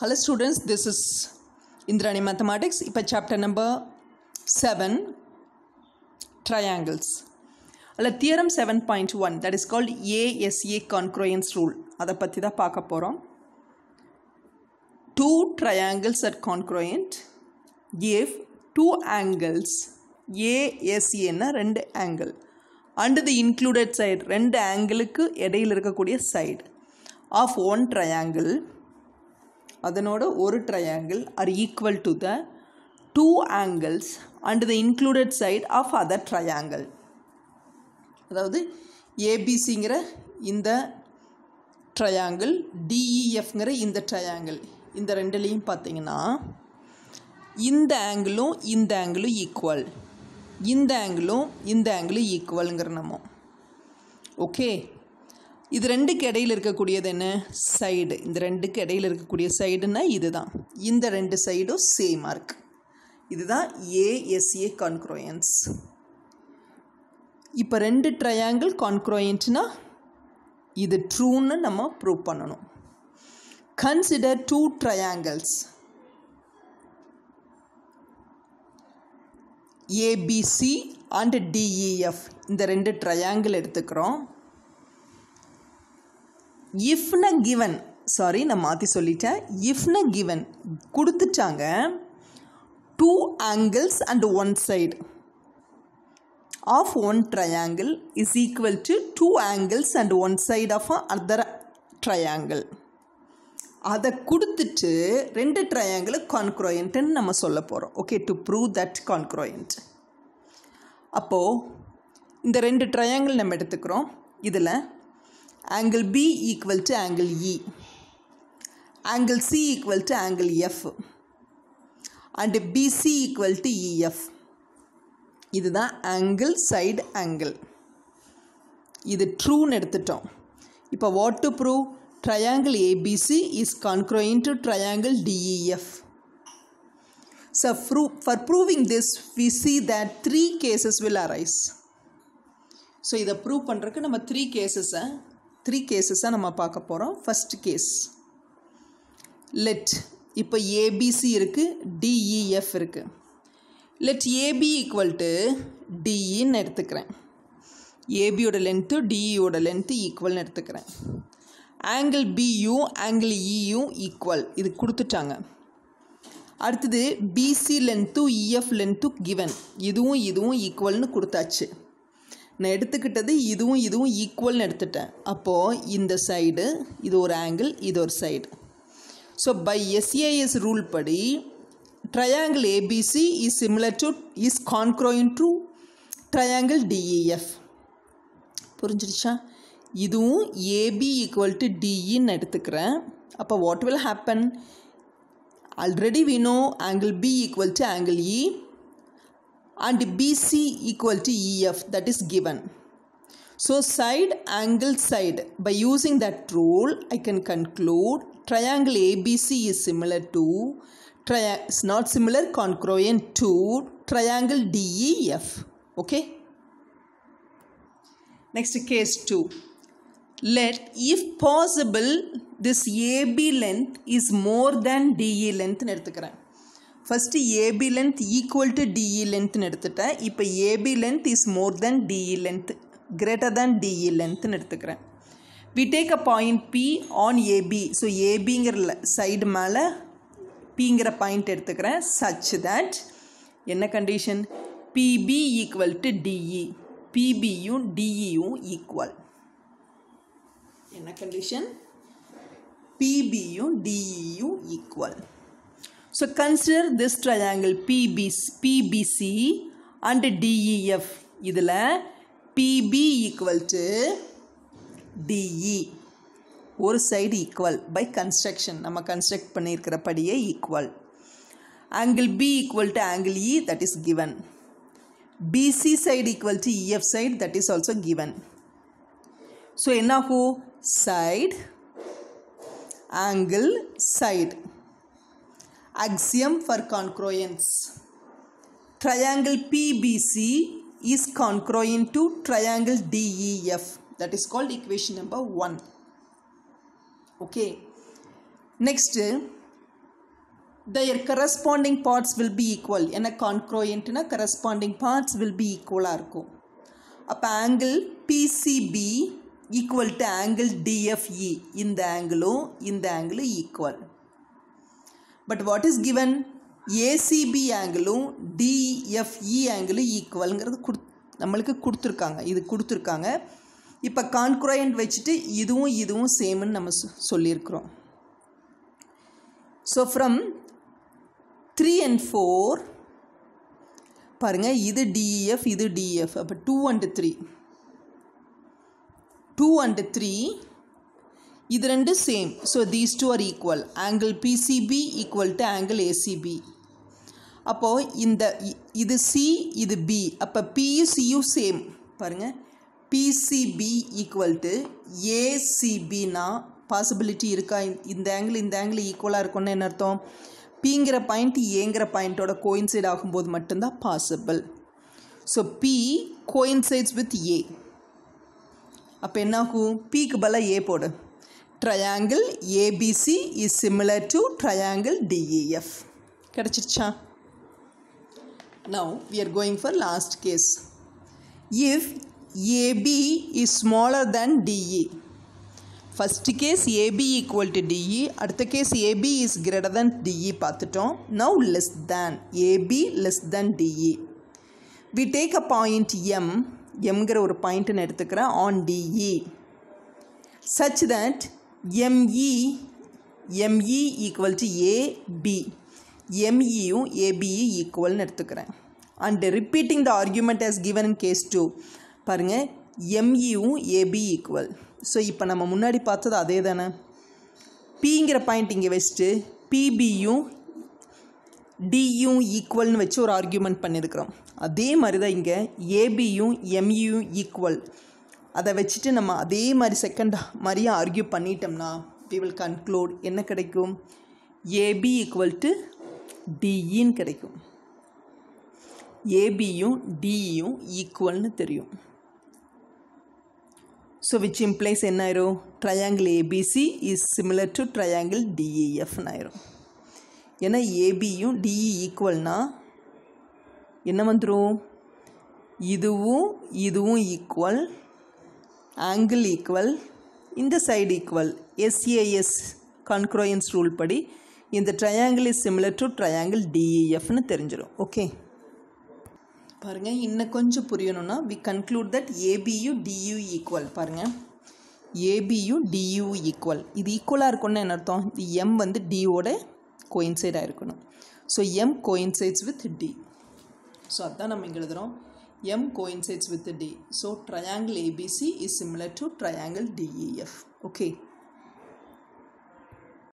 Hello students this is Indrani mathematics இப்போ chapter number seven triangles அல்ல theorem seven point one that is called ASA congruence rule அதை பற்றி தான் பார்க்க போகிறோம் two triangles at congruent if two angles ஏஎஸ்ஏன்னா ரெண்டு angle and the included side ரெண்டு ஆங்கிளுக்கு இடையில் இருக்கக்கூடிய சைடு ஆஃப் ஒன் ட்ரையாங்கிள் அதனோட ஒரு triangle are equal to the two angles and the included side of other triangle அதாவது ஏபிசிங்கிற இந்த ட்ரையாங்கிள் டிஇஎஃப்ங்கிற e இந்த ட்ரையாங்கிள் இந்த ரெண்டுலேயும் பார்த்தீங்கன்னா இந்த ஆங்கிளும் இந்த ஆங்கிளும் ஈக்குவல் இந்த ஆங்கிளும் இந்த ஆங்கிளும் ஈக்குவலுங்கிற நம்ம ஓகே இது ரெண்டுக்கு இடையில் இருக்கக்கூடியது என்ன சைடு இந்த ரெண்டுக்கு இடையில் இருக்கக்கூடிய சைடுன்னா இது தான் இந்த ரெண்டு சைடும் சேமாக இருக்குது இதுதான் ஏஎஸ்ஏ கான்க்ரோயன்ஸ் இப்போ ரெண்டு ட்ரையாங்கிள் கான்க்ரோயன்ட்னா இது ட்ரூன்னு நம்ம ப்ரூவ் பண்ணணும் consider two triangles ABC and DEF இந்த ரெண்டு ட்ரையாங்கிள் எடுத்துக்கிறோம் இஃப்ன கிவன் சாரி நான் மாற்றி சொல்லிட்டேன் இஃப்ன கிவன் கொடுத்துட்டாங்க two angles and one side of one triangle is equal to two angles and one side of other triangle அதை கொடுத்துட்டு ரெண்டு ட்ரையாங்கிள் கான்க்ரோயன்ட்டுன்னு நம்ம சொல்ல போகிறோம் okay to prove that congruent அப்போது இந்த ரெண்டு ட்ரையாங்கிள் நம்ம எடுத்துக்கிறோம் இதில் angle B equal to angle E angle C equal to angle F and BC equal to EF இதுதான் ஆங்கிள் சைடு ஆங்கிள் இது ட்ரூன்னு எடுத்துட்டோம் இப்போ what to prove triangle ABC is congruent to triangle DEF so ப்ரூ for proving this we see that three cases will arise so இதை ப்ரூவ் பண்ணுறதுக்கு நம்ம த்ரீ கேசஸை த்ரீ கேஸஸாக நம்ம பார்க்க போகிறோம் ஃபஸ்ட் கேஸ் லெட் இப்போ ஏபிசி இருக்குது டிஇஎஃப் e இருக்குது லெட் ஏபி ஈக்குவல் டு டிஇன்னு எடுத்துக்கிறேன் ஏபியோட லென்த்து டிஇயோட லென்த்து ஈக்குவல்னு எடுத்துக்கிறேன் ஆங்கிள் பியும் ஆங்கிள் இயும் ஈக்குவல் இது கொடுத்துட்டாங்க அடுத்தது பிசி லென்த்தும் இஎஃப் லென்த்தும் கிவன் இதுவும் இதுவும் ஈக்குவல்னு கொடுத்தாச்சு நான் எடுத்துக்கிட்டது இதுவும் இதுவும் ஈக்குவல்னு எடுத்துட்டேன் அப்போது இந்த சைடு இது ஒரு ஆங்கிள் இது ஒரு side so by SAS rule படி triangle ABC is similar to is congruent to triangle DEF புரிஞ்சிடுச்சா இதுவும் ஏபி ஈக்குவல் டு டிஇன்னு எடுத்துக்கிறேன் அப்போ what will happen already we know angle B equal to angle E and BC equal to EF that is given. So side angle side by using that rule I can conclude triangle ABC is similar to tri- is not similar congruent to triangle DEF okay. Next case 2 let if possible this AB length is more than DE length எடுத்துக்கிறேன் first AB length equal to DE லென்த்னு எடுத்துட்டேன் இப்போ AB length is more then DE length greater than DE லென்த்னு எடுத்துக்கிறேன் we take a point P on AB so ஏபிங்கிற side மேலே பிங்கிற point எடுத்துக்கிறேன் சச் தட் என்ன condition PB equal to DE பிபியும் டிஇயும் ஈக்குவல் என்ன கண்டிஷன் பிபியும் டிஇயும் equal So consider this triangle PB PBC and DEF இதில் பிபி equal to DE. ஒரு சைடு ஈக்குவல் பை கன்ஸ்ட்ரக்ஷன் நம்ம கன்ஸ்ட்ரக்ட் பண்ணியிருக்கிற படியே equal angle B equal to angle E that is given BC side equal to EF side that is also given so என்ன என்னாகும் side angle side axiom for congruence triangle pbc is congruent to triangle def that is called equation number 1 okay next their corresponding parts will be equal in a corresponding parts will be equalாக angle PCB equal to angle DFE. In the இந்த in the angle equal. But what is given ACB ஆங்கிளும் DFE ஆங்கிளும் ஈக்குவல்ங்கிறது கொடு நம்மளுக்கு கொடுத்துருக்காங்க இது கொடுத்துருக்காங்க இப்போ கான்குராயன்ட் வச்சுட்டு இதுவும் இதுவும் சேமுன்னு நம்ம சொல்லியிருக்கிறோம் so from three and four பாருங்கள் இது டிஎஃப் இது டிஎஃப் அப்போ two and three two and three இது ரெண்டு same so these two are equal angle PCB equal to angle ACB அப்போது இந்த இது சி இது பி அப்போ பியும் சியும் சேம் பாருங்கள் பிசிபி ஈக்குவல் டு ஏசிபினா பாசிபிலிட்டி இருக்கா இந்த ஆங்கிள் இந்த ஆங்கிள் ஈக்குவலாக இருக்கும்னு என்ன அர்த்தம் பிங்கிற பாயிண்ட் ஏங்கிற பாயிண்ட்டோட கோயின்சைட் ஆகும்போது மட்டும்தான் possible so P coincides with A அப்போ என்னாகும் பிக்கு பதிலாக ஏ போடு triangle ABC is similar to triangle DEF கிடச்சிருச்சா now we are going for last case if AB is smaller than DE first case AB equal to DE அடுத்த case AB is greater than DE பார்த்துட்டோம் now less than AB less than DE we take a point M எம்ங்கிற ஒரு பாயிண்ட்டுன்னு எடுத்துக்கிறேன் on DE such that ME ME equal to AB எம்இயும் ஏபியும் ஈக்குவல்னு எடுத்துக்கிறேன் and repeating the argument as given in case two பாருங்கள் எம்இயும் ஏபி ஈக்குவல் ஸோ இப்போ நம்ம முன்னாடி பார்த்தது அதே தானே பிங்கிற பாயிண்ட் இங்கே வச்சுட்டு பிபியும் டியும் ஈக்குவல்னு வச்சு ஒரு ஆர்கியூமெண்ட் பண்ணியிருக்கிறோம் அதே மாதிரி தான் இங்கே ஏபியும் எம்யூ e ஈக்குவல் அதை வச்சுட்டு நம்ம அதே மாதிரி செகண்ட் மாதிரியே ஆர்கியூ பண்ணிட்டோம்னா வி வில் கன்க்ளூட் என்ன கிடைக்கும் ஏபி ஈக்குவல் டு டிஇன்னு கிடைக்கும் ஏபியும் டிஇயும் ஈக்குவல்னு தெரியும் ஸோ விச் இம்ப்ளைஸ் என்ன ஆயிரும் triangle ABC is similar to triangle டிஇஎஃப்னு ஆயிரும் ஏன்னா ஏபியும் டிஇ ஈக்குவல்னா e என்ன வந்துடும் இதுவும் இதுவும் ஈக்குவல் ஆங்கிள் ஈக்குவல் இந்த side equal SAS congruence rule படி இந்த triangle is similar to triangle டிஇஎஃப்னு தெரிஞ்சிடும் ஓகே பாருங்கள் இன்னும் கொஞ்சம் புரியணும்னா வி கன்க்ளூட் தட் ஏபியு டியூ ஈக்குவல் பாருங்கள் ஏபியு டியு ஈக்குவல் இது ஈக்குவலாக இருக்கும்னா என்ன அர்த்தம் இது எம் வந்து டியோட கோயின்சைடாக இருக்கணும் so M coincides with D so அதுதான் நம்ம இங்கே எழுதுகிறோம் m coincides with the d so triangle abc is similar to triangle def okay